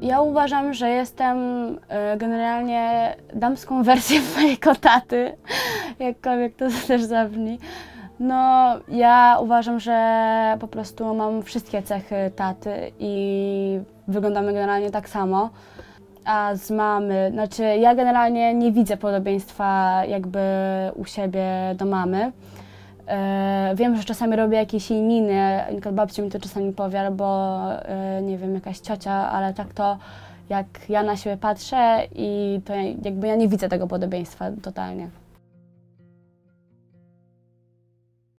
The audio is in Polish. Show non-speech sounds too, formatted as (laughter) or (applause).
Ja uważam, że jestem e, generalnie damską (laughs) wersją mojego taty, jakkolwiek to (laughs) też zabrzmi. No, ja uważam, że po prostu mam wszystkie cechy taty i wyglądamy generalnie tak samo. A z mamy, znaczy ja generalnie nie widzę podobieństwa jakby u siebie do mamy. E, wiem, że czasami robię jakieś ininy, babcia mi to czasami powie, albo e, nie wiem, jakaś ciocia, ale tak to jak ja na siebie patrzę i to jakby ja nie widzę tego podobieństwa totalnie.